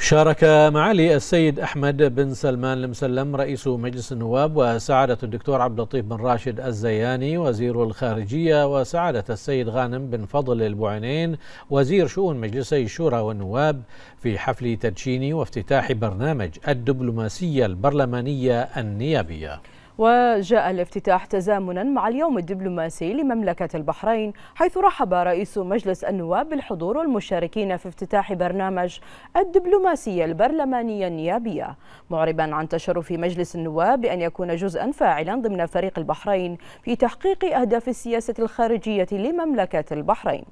شارك معالي السيد أحمد بن سلمان المسلم رئيس مجلس النواب وسعادة الدكتور عبد اللطيف بن راشد الزياني وزير الخارجية وسعادة السيد غانم بن فضل البوعينين وزير شؤون مجلسي الشورى والنواب في حفل تدشين وافتتاح برنامج الدبلوماسية البرلمانية النيابية وجاء الافتتاح تزامنا مع اليوم الدبلوماسي لمملكة البحرين حيث رحب رئيس مجلس النواب بالحضور والمشاركين في افتتاح برنامج الدبلوماسية البرلمانية النيابية معربا عن تشرف مجلس النواب بأن يكون جزءا فاعلا ضمن فريق البحرين في تحقيق أهداف السياسة الخارجية لمملكة البحرين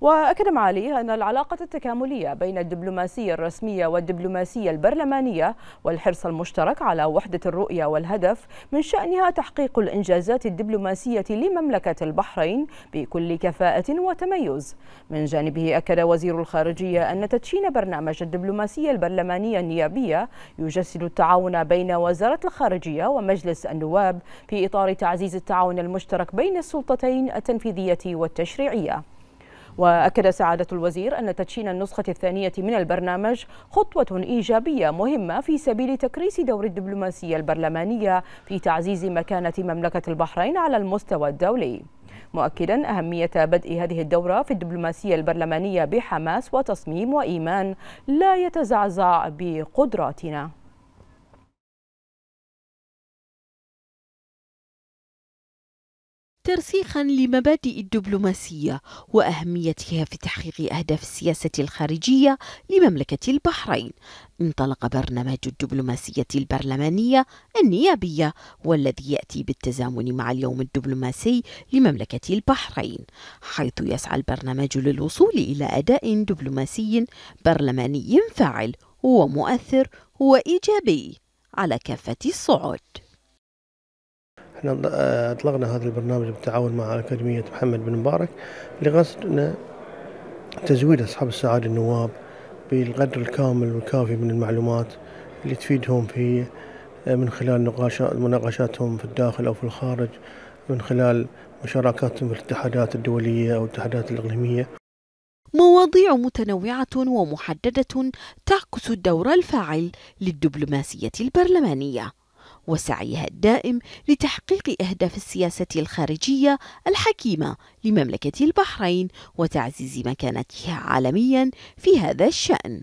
وأكد معاليه أن العلاقة التكاملية بين الدبلوماسية الرسمية والدبلوماسية البرلمانية والحرص المشترك على وحدة الرؤية والهدف من شأنها تحقيق الإنجازات الدبلوماسية لمملكة البحرين بكل كفاءة وتميز من جانبه أكد وزير الخارجية أن تدشين برنامج الدبلوماسية البرلمانية النيابية يجسد التعاون بين وزارة الخارجية ومجلس النواب في إطار تعزيز التعاون المشترك بين السلطتين التنفيذية والتشريعية وأكد سعادة الوزير أن تدشين النسخة الثانية من البرنامج خطوة إيجابية مهمة في سبيل تكريس دور الدبلوماسية البرلمانية في تعزيز مكانة مملكة البحرين على المستوى الدولي مؤكدا أهمية بدء هذه الدورة في الدبلوماسية البرلمانية بحماس وتصميم وإيمان لا يتزعزع بقدراتنا ترسيخا لمبادئ الدبلوماسية وأهميتها في تحقيق أهداف السياسة الخارجية لمملكة البحرين انطلق برنامج الدبلوماسية البرلمانية النيابية والذي يأتي بالتزامن مع اليوم الدبلوماسي لمملكة البحرين حيث يسعى البرنامج للوصول إلى أداء دبلوماسي برلماني فاعل ومؤثر وإيجابي على كافة الصعود احنا آه، اطلقنا هذا البرنامج بالتعاون مع اكاديميه محمد بن مبارك لغرض تزويد اصحاب السعاده النواب بالقدر الكامل والكافي من المعلومات اللي تفيدهم في آه، من خلال مناقشاتهم في الداخل او في الخارج من خلال مشاركاتهم في الاتحادات الدوليه او الاتحادات الاقليميه مواضيع متنوعة ومحددة تعكس الدور الفاعل للدبلوماسية البرلمانية وسعيها الدائم لتحقيق أهداف السياسة الخارجية الحكيمة لمملكة البحرين وتعزيز مكانتها عالميا في هذا الشأن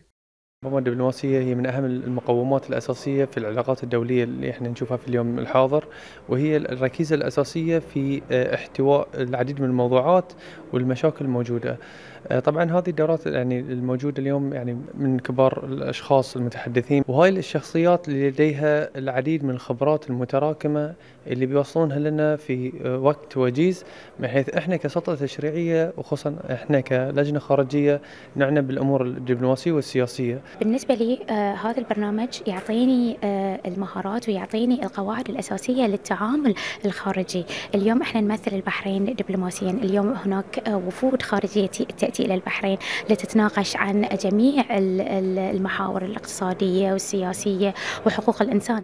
المنظمة الدبلوماسية هي من أهم المقومات الأساسية في العلاقات الدولية اللي احنا نشوفها في اليوم الحاضر وهي الركيزة الأساسية في آه، احتواء العديد من الموضوعات والمشاكل الموجودة. آه، طبعا هذه الدورات يعني الموجوده اليوم يعني من كبار الاشخاص المتحدثين وهاي الشخصيات اللي لديها العديد من الخبرات المتراكمه اللي بيوصلونها لنا في آه، وقت وجيز بحيث احنا كسلطه تشريعيه وخصوصا احنا كلجنه خارجيه نعنى بالامور الدبلوماسيه والسياسيه. بالنسبه لي آه هذا البرنامج يعطيني آه المهارات ويعطيني القواعد الاساسيه للتعامل الخارجي، اليوم احنا نمثل البحرين دبلوماسيا، اليوم هناك آه وفود خارجيه تأتي إلى البحرين لتتناقش عن جميع المحاور الاقتصادية والسياسية وحقوق الإنسان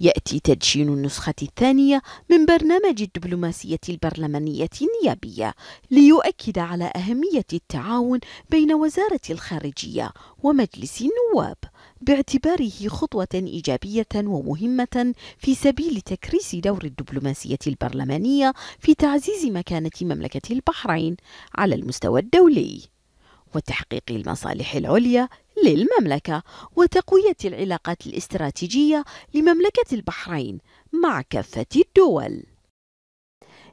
يأتي تدشين النسخة الثانية من برنامج الدبلوماسية البرلمانية النيابية ليؤكد على أهمية التعاون بين وزارة الخارجية ومجلس النواب باعتباره خطوة إيجابية ومهمة في سبيل تكريس دور الدبلوماسية البرلمانية في تعزيز مكانة مملكة البحرين على المستوى الدولي وتحقيق المصالح العليا للمملكة وتقوية العلاقات الاستراتيجية لمملكة البحرين مع كافة الدول.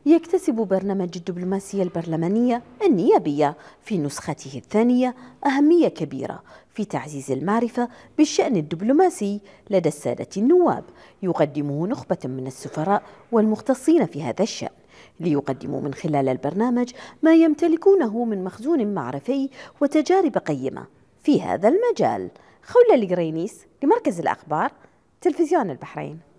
يكتسب برنامج الدبلوماسية البرلمانية النيابية في نسخته الثانية أهمية كبيرة في تعزيز المعرفة بالشأن الدبلوماسي لدى السادة النواب، يقدمه نخبة من السفراء والمختصين في هذا الشأن. ليقدموا من خلال البرنامج ما يمتلكونه من مخزون معرفي وتجارب قيمة في هذا المجال خولة القرينيس لمركز الأخبار تلفزيون البحرين